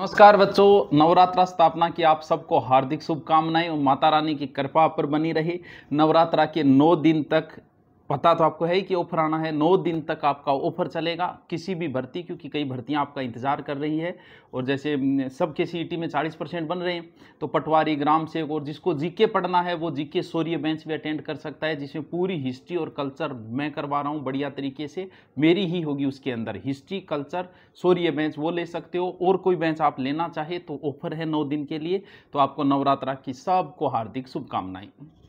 नमस्कार बच्चों नवरात्रा स्थापना की आप सबको हार्दिक शुभकामनाएं और माता रानी की कृपा पर बनी रहे नवरात्रा के नौ दिन तक पता तो आपको है ही कि ऑफर आना है नौ दिन तक आपका ऑफर चलेगा किसी भी भर्ती क्योंकि कई भर्तियां आपका इंतज़ार कर रही है और जैसे सबके सीईटी में 40 परसेंट बन रहे हैं तो पटवारी ग्राम सेवक और जिसको जीके पढ़ना है वो जीके सूर्य बेंच भी अटेंड कर सकता है जिसमें पूरी हिस्ट्री और कल्चर मैं करवा रहा हूँ बढ़िया तरीके से मेरी ही होगी उसके अंदर हिस्ट्री कल्चर सूर्य बेंच वो ले सकते हो और कोई बेंच आप लेना चाहे तो ऑफर है नौ दिन के लिए तो आपको नवरात्रा की सबको हार्दिक शुभकामनाएं